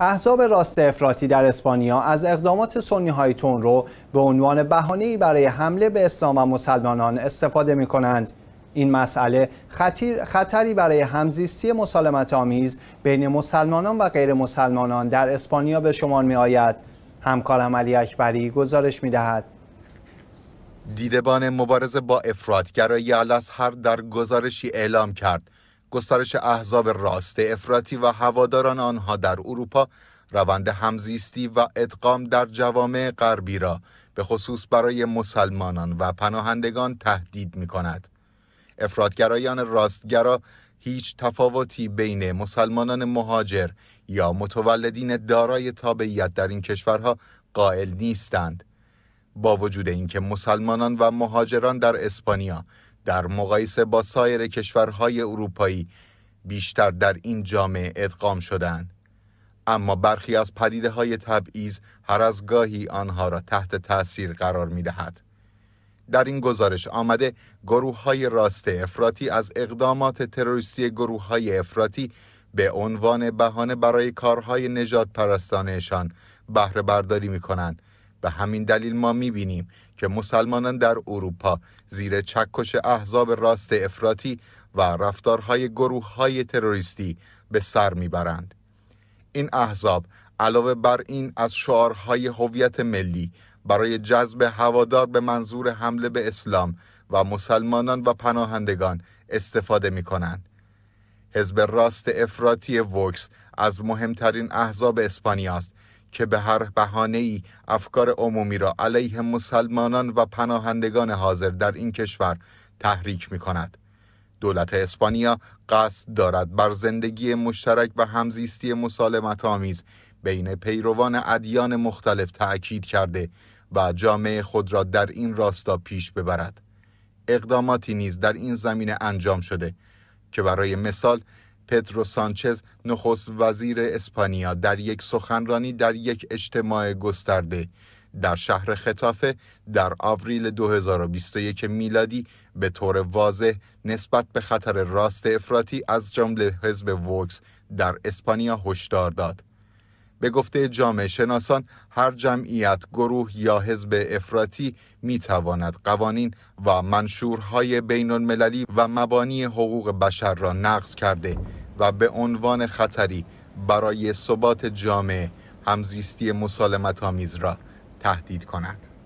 احزاب راست افراطی در اسپانیا از اقدامات سنی های تون رو به عنوان بهانه‌ای برای حمله به اسلام و مسلمانان استفاده می کنند. این مسئله خطری برای همزیستی مسالمت آمیز بین مسلمانان و غیر مسلمانان در اسپانیا به شمار می آید. همکارم علی اکبری گزارش می دهد. دیدبان مبارزه با افرادگرایی هر در گزارشی اعلام کرد گسترش احزاب راست افراطی و هواداران آنها در اروپا روند همزیستی و ادغام در جوامع غربی را به خصوص برای مسلمانان و پناهندگان تهدید می کند. افرادگرایان راستگرا هیچ تفاوتی بین مسلمانان مهاجر یا متولدین دارای تابعیت در این کشورها قائل نیستند. با وجود اینکه مسلمانان و مهاجران در اسپانیا در مقایسه با سایر کشورهای اروپایی بیشتر در این جامعه ادغام شدند اما برخی از پدیده های تبعیض هر از گاهی آنها را تحت تأثیر قرار می دهد. در این گزارش آمده گروه های راست افراطی از اقدامات تروریستی گروه های افراطی به عنوان بهانه برای کارهای نجات پرستانهشان بهره برداری می کنند به همین دلیل ما میبینیم که مسلمانان در اروپا زیر چکش احزاب راست افراطی و رفتارهای گروه های تروریستی به سر میبرند. این احزاب علاوه بر این از شعارهای هویت ملی برای جذب هوادار به منظور حمله به اسلام و مسلمانان و پناهندگان استفاده می کنند. حزب راست افراطی ووکس از مهمترین احزاب اسپانیاست. است که به هر بهانه ای افکار عمومی را علیه مسلمانان و پناهندگان حاضر در این کشور تحریک می کند. دولت اسپانیا قصد دارد بر زندگی مشترک و همزیستی مسالمت آمیز بین پیروان ادیان مختلف تأکید کرده و جامعه خود را در این راستا پیش ببرد. اقداماتی نیز در این زمینه انجام شده که برای مثال پدرو سانچز نخست وزیر اسپانیا در یک سخنرانی در یک اجتماع گسترده در شهر خطافه در آوریل 2021 میلادی به طور واضح نسبت به خطر راست افراطی از جمله حزب ووکس در اسپانیا هشدار داد. به گفته جامعه شناسان هر جمعیت گروه یا حزب افراطی می قوانین و منشورهای بین المللی و مبانی حقوق بشر را نقض کرده و به عنوان خطری برای ثبات جامعه همزیستی مسالمت آمیز را تهدید کند.